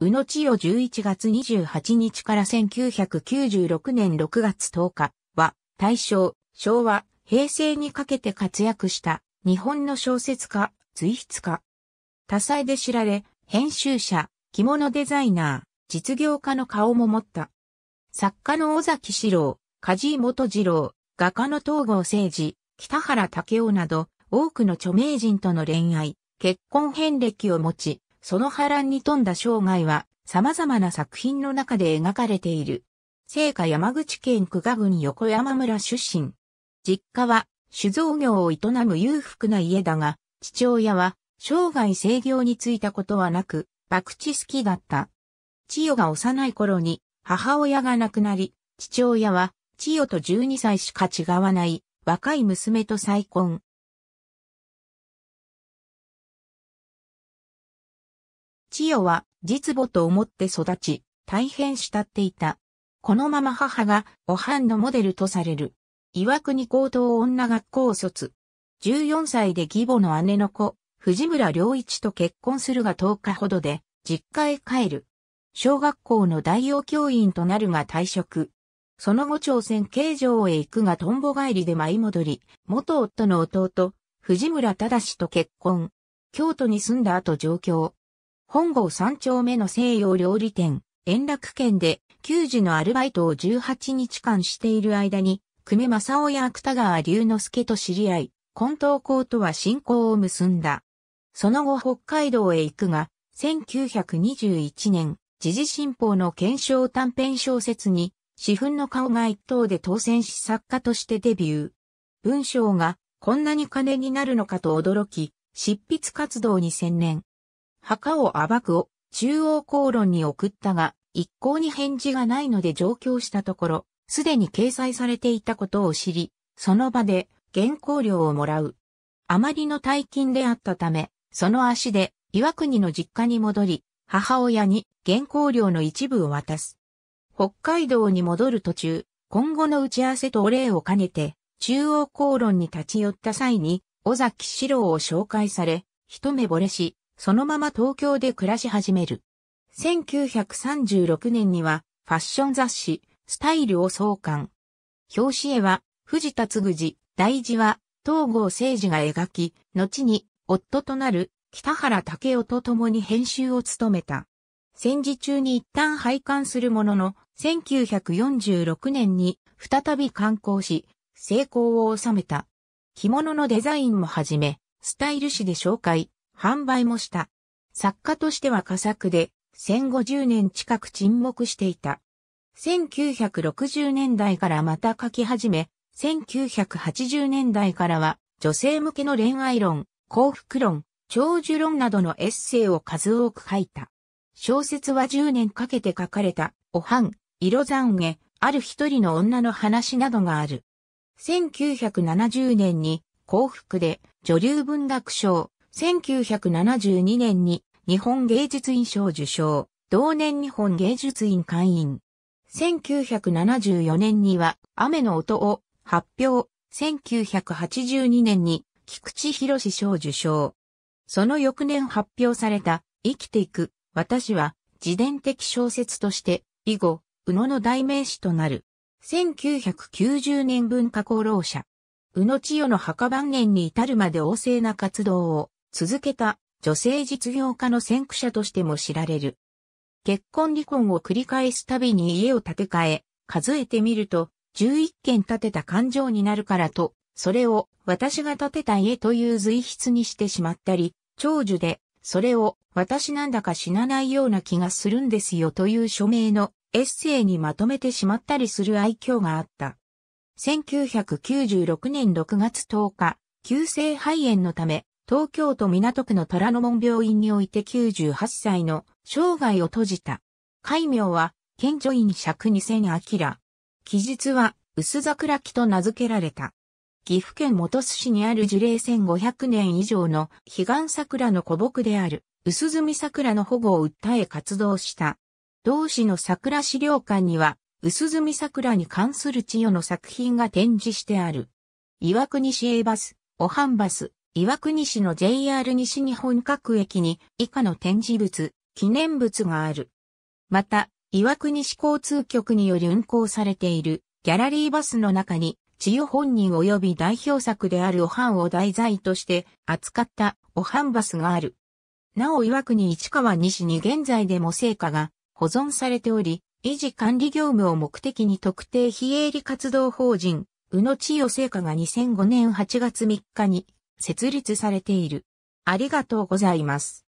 宇野千代11月28日から1996年6月10日は、大正、昭和、平成にかけて活躍した日本の小説家、随筆家。多彩で知られ、編集者、着物デザイナー、実業家の顔も持った。作家の尾崎史郎、梶井元次郎、画家の東郷誠治、北原武雄など、多くの著名人との恋愛、結婚遍歴を持ち、その波乱に富んだ生涯は、様々な作品の中で描かれている。聖火山口県久我郡横山村出身。実家は酒造業を営む裕福な家だが、父親は生涯制業に就いたことはなく、博打好きだった。千代が幼い頃に母親が亡くなり、父親は千代と12歳しか違わない若い娘と再婚。千代は実母と思って育ち、大変慕っていた。このまま母がお藩のモデルとされる。岩国高等女学校卒。14歳で義母の姉の子、藤村良一と結婚するが10日ほどで、実家へ帰る。小学校の代用教員となるが退職。その後朝鮮形状へ行くがトンボ帰りで舞い戻り、元夫の弟、藤村正と結婚。京都に住んだ後上京。本郷三丁目の西洋料理店、円楽県で、給仕のアルバイトを18日間している間に、久米正夫や芥川龍之介と知り合い、近東校とは信仰を結んだ。その後北海道へ行くが、1921年、時事新報の検証短編小説に、私憤の顔が一等で当選し作家としてデビュー。文章がこんなに金になるのかと驚き、執筆活動に専念。墓を暴くを中央公論に送ったが、一向に返事がないので上京したところ、すでに掲載されていたことを知り、その場で原稿料をもらう。あまりの大金であったため、その足で岩国の実家に戻り、母親に原稿料の一部を渡す。北海道に戻る途中、今後の打ち合わせとお礼を兼ねて、中央公論に立ち寄った際に、尾崎史郎を紹介され、一目惚れし、そのまま東京で暮らし始める。1936年にはファッション雑誌、スタイルを創刊。表紙絵は藤田嗣治、大事は東郷誠治が描き、後に夫となる北原武夫と共に編集を務めた。戦時中に一旦廃刊するものの、1946年に再び刊行し、成功を収めた。着物のデザインもはじめ、スタイル誌で紹介、販売もした。作家としては佳作で、戦後10年近く沈黙していた。1960年代からまた書き始め、1980年代からは、女性向けの恋愛論、幸福論、長寿論などのエッセイを数多く書いた。小説は10年かけて書かれた、おはん、色残悔、ある一人の女の話などがある。1970年に幸福で女流文学賞、1972年に日本芸術院賞受賞、同年日本芸術院会員。1974年には雨の音を発表、1982年に菊池博士賞受賞。その翌年発表された生きていく私は自伝的小説として以後、宇野の代名詞となる。1990年文化功労者。宇野千代の墓晩年に至るまで旺盛な活動を続けた女性実業家の先駆者としても知られる。結婚離婚を繰り返すたびに家を建て替え、数えてみると、11件建てた感情になるからと、それを私が建てた家という随筆にしてしまったり、長寿で、それを私なんだか死なないような気がするんですよという署名のエッセイにまとめてしまったりする愛嬌があった。1996年6月10日、急性肺炎のため東京都港区の虎の門病院において98歳の生涯を閉じた。戒名は、賢女院尺二千明。記述は、薄桜木と名付けられた。岐阜県本巣市にある樹齢1500年以上の悲願桜の古木である、薄墨桜の保護を訴え活動した。同市の桜資料館には、薄墨桜に関する知予の作品が展示してある。岩国市営バス、おはんバス、岩国市の JR 西日本各駅に以下の展示物、記念物がある。また、岩国市交通局により運行されているギャラリーバスの中に、千代本人及び代表作であるおはんを題材として扱ったおはんバスがある。なお岩国市川西に現在でも成果が保存されており、維持管理業務を目的に特定非営利活動法人、宇野千代成果が2005年8月3日に設立されている。ありがとうございます。